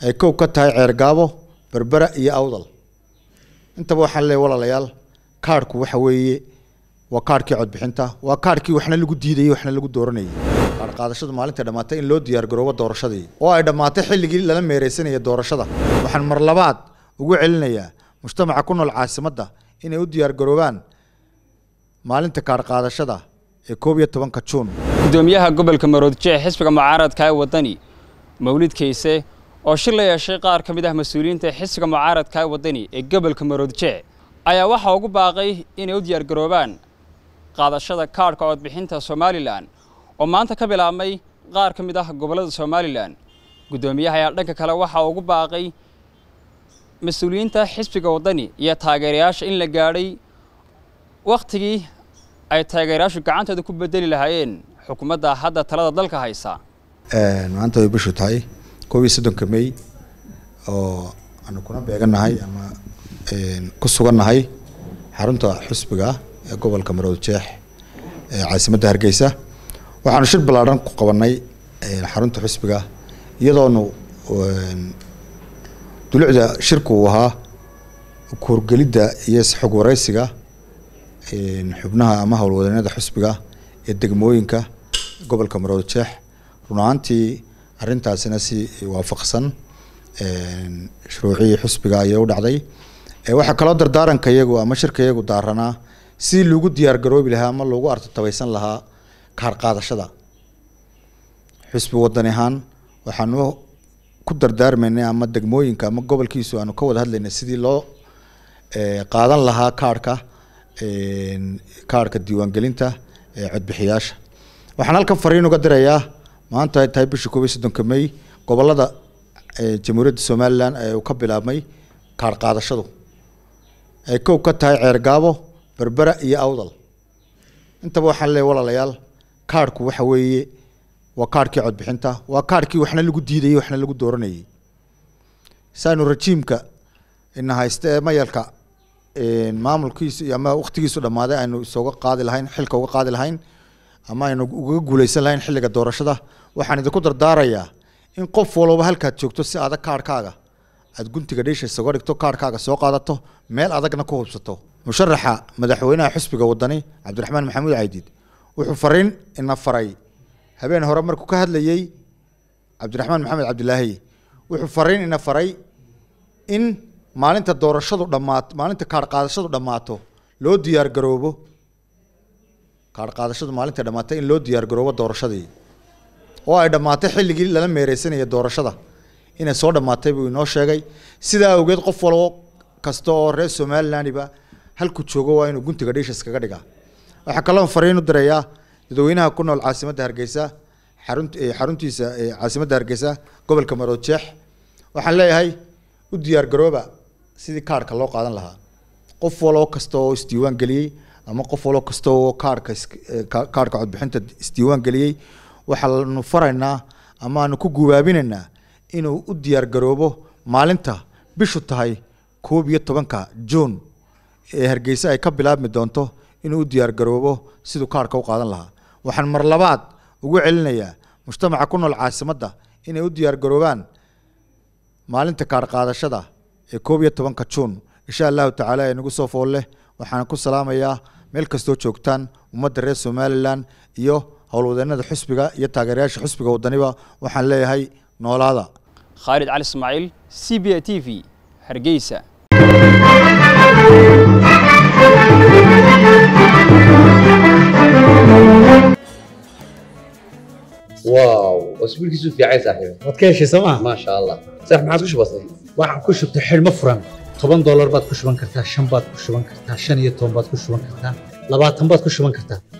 ay kow ka tahay ceergaabo berbera iyo awdal intaba waxaan leeyahy walaalayaal kaarhku waxa weeye waa kaarhkii codbixinta waa kaarhkii waxna lagu diidayey waxna lagu dooranayey qaadashadu maalinta dhammaatay in loo diyaargaroobo doorashadii oo ay dhammaatay xilligii lala meereysanaya doorashada waxaan mar labaad ugu celinayaa mujtamaca ku nool caasimadda inay u diyaargaroobaan maalinta kaar qaadashada ee koob iyo tobanka juun gudoomiyaha gobolka maroodje xisbiga mucaaradka ee wadani mawlid kayse oo shir la yeeshay qaar ka mid ah mas-uuliyiinta xisbiga mucaaradka wadani ee gobolka maroodjeec ayaa waxaa ugu baaqay inay u diyaargaroobaan qaadashada kaadhka codbixinta somalilan oo maanta ka bilaabmay qaar ka mid ah gobollada somalilan guddoomiyaha ayaa dhanka kale waxaa ugu baaqay mas-uuliyiinta xisbiga wadani iyo taageerayaasha in la gaadhay wakhtigii ay taageerayaashu gacantooda ku bedeli lahaayeen xukuumadda hadda talada dalka haysa maanta way bishu tahay koob iyo soddonka may oo aanu kuna beeganahay ama ku sugannahay xarunta xusbiga ee gobolka marood ee caasimadda hargeysa waxaanu shir ballaadhan ku qabanay xarunta xusbiga iyadoonu dulucda shirku uu ahaa kuurgelidda iyo xog wareysiga xubnaha ama howlwadeennada xusbiga ee degmooyinka gobolka maroodjeex jeex run ahaantii arintaasina si waafaqsan shuruucihii xusbiga ayay u dhacday waxaa kaloo dardaaranka iyagu ama shirka iyagu daaranaa si lagu garoobi lahaa ama loogu artatabaysan lahaa kaarqaadashada xusbi wadan ahaan waxaanu ku dardaarmaynay ama degmooyinka ama gobolkiisu aanu ka wada hadlayna sidii loo qaadan lahaa kaarka kaarhka diiwaangelinta codbixiyaasha waxaan halkan fariin uga dirayaa maanta ay tahay bisha koob iyo soddonka may gobolada jamhuuriyadda somalilan ee uu ka bilaabmay kaar qaadashadu ay kow ka tahay ceergaabo berbera iyo awdal intaba waxaan leeyahy walaalayaal kaarhku waxa weeye waa kaarhkii codbixinta waa kaarhkii waxna lagu diidayey waxna lagu dooranayey saanu rajiimka ina hayste mayalka maamulkiisu ama wakhtigiisu dhammaaday aynu isooga qaadi lahayn xilka uga qaadi lahayn ama aynu uga guulaysan lahayn xilliga doorashada waxaan idinku dardaarayaa in qof walba halkaad joogto si adag kaarhkaaga aad guntiga dhiisha isago dhigto kaarhkaaga soo qaadato meel adagna ku hubsato musharaxa madaxweynaha xusbiga wadani cabdiraxmaan maxamuud caydid wuxuu fariin ina faray habeen hore markuu ka hadlayey cabdiraxmaan maxamed cabdilaahi wuxuu fariin ina faray in maalinta doorashadu dhamaato maalinta kaarh qaadashadu dhammaato loo diyaargaroobo kaadhqaadashadu maalinta dhammaatay in loo diyaargaroobo doorashadii oo ay dhammaatay xilligii lala meereysanaya doorashada inay soo dhammaatay buu inoo sheegay sidaa awgeed qof walbo kasta oo reer somalilandiba halku joogo waa inuu guntiga dhiishas kaga dhigaa waxaa kaloo fariinu dirayaa dadweynaha ku nool caasimadda hargeysa xarun xaruntiisa caasimadda hargeysa gobolka maroojeex waxaan leeyahay u garooba sidii kaarhka loo qaadan lahaa qof walbo kasta oo isdiiwaan geliyey ama qof walo kasta oo kaarhka eh, kaarka codbixinta isdiiwaan geliyey waxaanu faraynaa ama aanu ku guwaabinaynaa inuu u diyaar garoobo maalinta bishu tahay koob iyo tobanka juun ee hargeysa ay ka bilaabmi doonto inuu u diyaar garoobo siduu kaarka u qaadan lahaa waxaan mar labaad ugu celinayaa mujtamaca ku nool caasimadda inay u diyaar garoobaan maalinta kaar qaadashada ee koob iyo tobanka juun insha allahu tacaala ee nagu soo foolleh waxaan ku salaamayaa meel kastoo joogtaan ummadda reer somalilan iyo howlwadeenada xusbiga iyo taageerayaasha xusbiga wadaniba waxaan leeyahay noolaada khaalid cali ismaaciil c b a t v hargeysa واو اسبوع كيسو في عايز صاحبي ما تكيش سما ما شاء الله صح ما عاد وش بسيط واحد toban dollar baad ku shuban kartaa shan baad ku shuban kartaa shan iyo toban baad ku shuban kartaa labaatan baad ku shuban kartaa